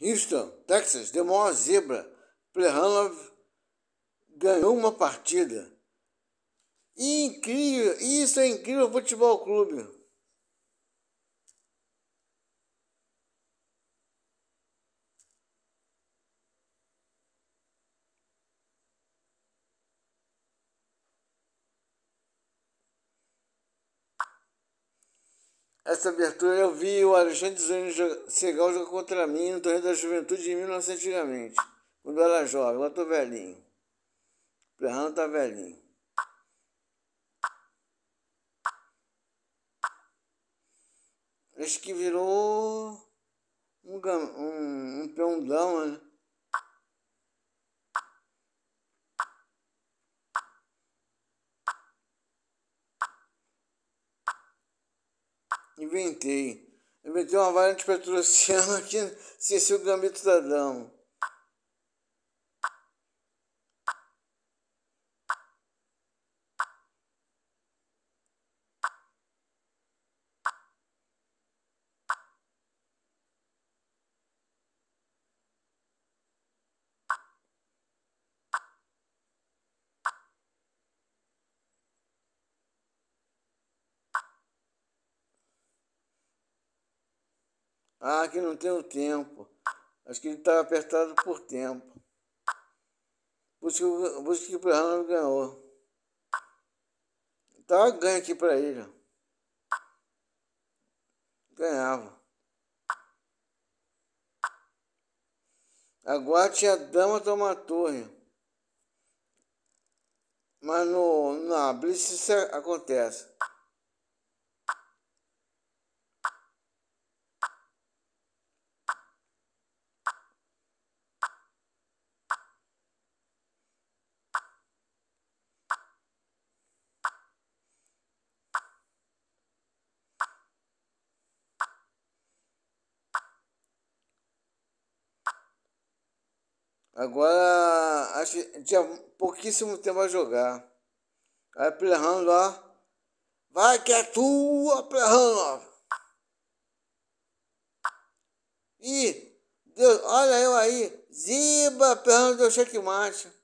Houston, Texas, deu maior zebra. Plehanov ganhou uma partida. Incrível, isso é incrível futebol clube. essa abertura eu vi o Alexandre Segal jogar contra mim no Torneio da Juventude em 1900 antigamente, quando eu era jovem, agora tô velhinho. O Ferrando tá velhinho. Acho que virou um, um, um peão, né? Inventei. Inventei uma variante petrociana que esqueci o gambito da dama. Ah, que não tem o tempo. Acho que ele estava tá apertado por tempo. Por isso que, por que o Plano ganhou. Tava ganho aqui para ele. Ganhava. Agora tinha dama tomar a torre. Mas no, na Blitz isso é, acontece. Agora acho que tinha pouquíssimo tempo a jogar. Aí Plehano lá. Vai que é tua, Plehano! Ih, Deus, olha eu aí. Ziba, Plehano deu checkmate.